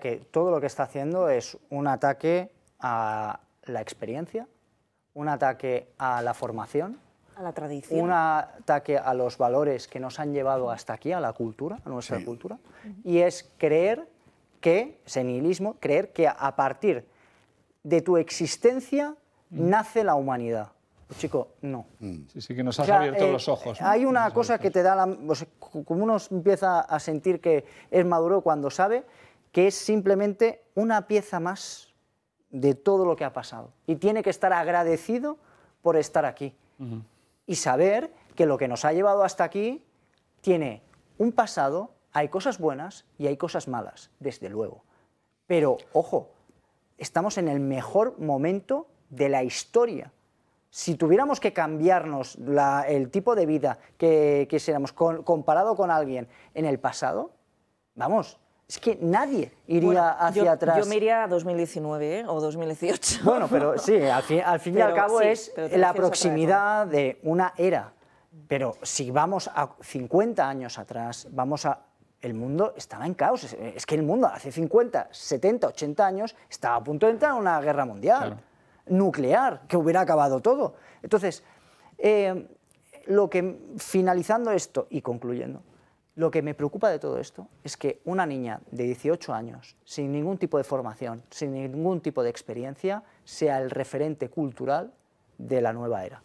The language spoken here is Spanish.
que todo lo que está haciendo es un ataque a la experiencia, un ataque a la formación, a la tradición. un ataque a los valores que nos han llevado hasta aquí, a la cultura, a nuestra cultura, y es creer que, senilismo, creer que a partir de tu existencia mm. nace la humanidad. Pues, chico, no. Mm. Sí, sí, que nos has abierto eh, los ojos. Hay una cosa que te da la... como uno empieza a sentir que es maduro cuando sabe que es simplemente una pieza más de todo lo que ha pasado. Y tiene que estar agradecido por estar aquí. Y saber que lo que nos ha llevado hasta aquí tiene un pasado, hay cosas buenas y hay cosas malas, desde luego. Pero, ojo, estamos en el mejor momento de la historia. Si tuviéramos que cambiarnos el tipo de vida que quisiéramos comparado con alguien en el pasado, vamos, es que nadie iría hacia atrás. Yo me iría a 2019 ¿eh? o 2018. Bueno, pero sí, al fin, y al cabo es la proximidad de una era. Pero si vamos a 50 años atrás, vamos a... El mundo estaba en caos. Es que el mundo hace 50, 70, 80 años estaba a punto de entrar en una guerra mundial, nuclear, que hubiera acabado todo. Entonces, eh, lo que, finalizando esto y concluyendo, lo que me preocupa de todo esto es que una niña de 18 años, sin ningún tipo de formación, sin ningún tipo de experiencia, sea el referente cultural de la nueva era.